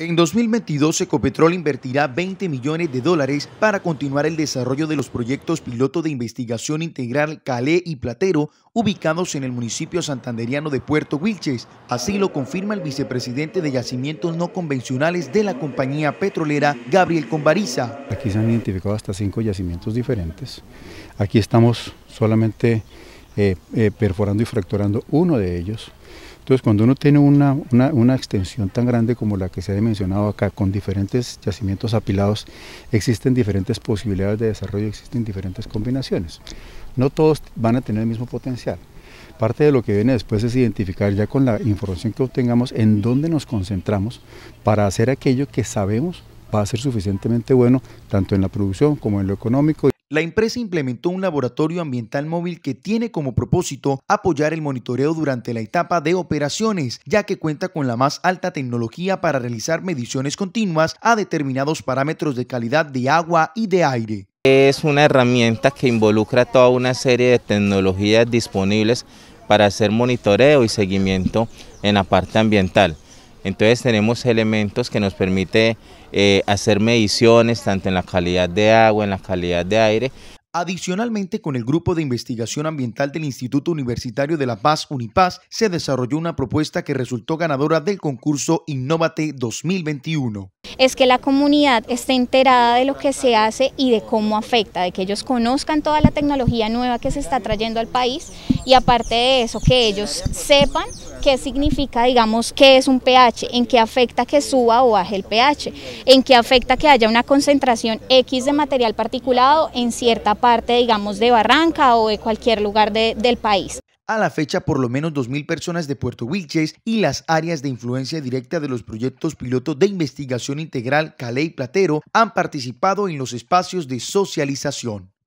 En 2022, Ecopetrol invertirá 20 millones de dólares para continuar el desarrollo de los proyectos piloto de investigación integral Calé y Platero, ubicados en el municipio santanderiano de Puerto Wilches. Así lo confirma el vicepresidente de Yacimientos No Convencionales de la compañía petrolera, Gabriel Combariza. Aquí se han identificado hasta cinco yacimientos diferentes. Aquí estamos solamente eh, eh, perforando y fracturando uno de ellos entonces, cuando uno tiene una, extensión tan grande como la que se ha mencionado acá, con diferentes yacimientos apilados, existen diferentes posibilidades de desarrollo, existen diferentes combinaciones. No todos van a tener el mismo potencial. Parte de lo que viene después es identificar ya con la información que obtengamos en dónde nos concentramos para hacer aquello que sabemos va a ser suficientemente bueno, tanto en la producción como en lo económico. La empresa implementó un laboratorio ambiental móvil que tiene como propósito apoyar el monitoreo durante la etapa de operaciones, ya que cuenta con la más alta tecnología para realizar mediciones continuas a determinados parámetros de calidad de agua y de aire. Es una herramienta que involucra toda una serie de tecnologías disponibles para hacer monitoreo y seguimiento en la parte ambiental. Entonces tenemos elementos que nos permite eh, hacer mediciones tanto en la calidad de agua, en la calidad de aire. Adicionalmente, con el Grupo de Investigación Ambiental del Instituto Universitario de La Paz, Unipaz, se desarrolló una propuesta que resultó ganadora del concurso Innovate 2021. Es que la comunidad esté enterada de lo que se hace y de cómo afecta, de que ellos conozcan toda la tecnología nueva que se está trayendo al país y aparte de eso, que ellos sepan qué significa, digamos, qué es un pH, en qué afecta que suba o baje el pH, en qué afecta que haya una concentración X de material particulado en cierta parte, digamos, de Barranca o de cualquier lugar del país. A la fecha, por lo menos 2.000 personas de Puerto Wilches y las áreas de influencia directa de los proyectos piloto de investigación integral y Platero han participado en los espacios de socialización.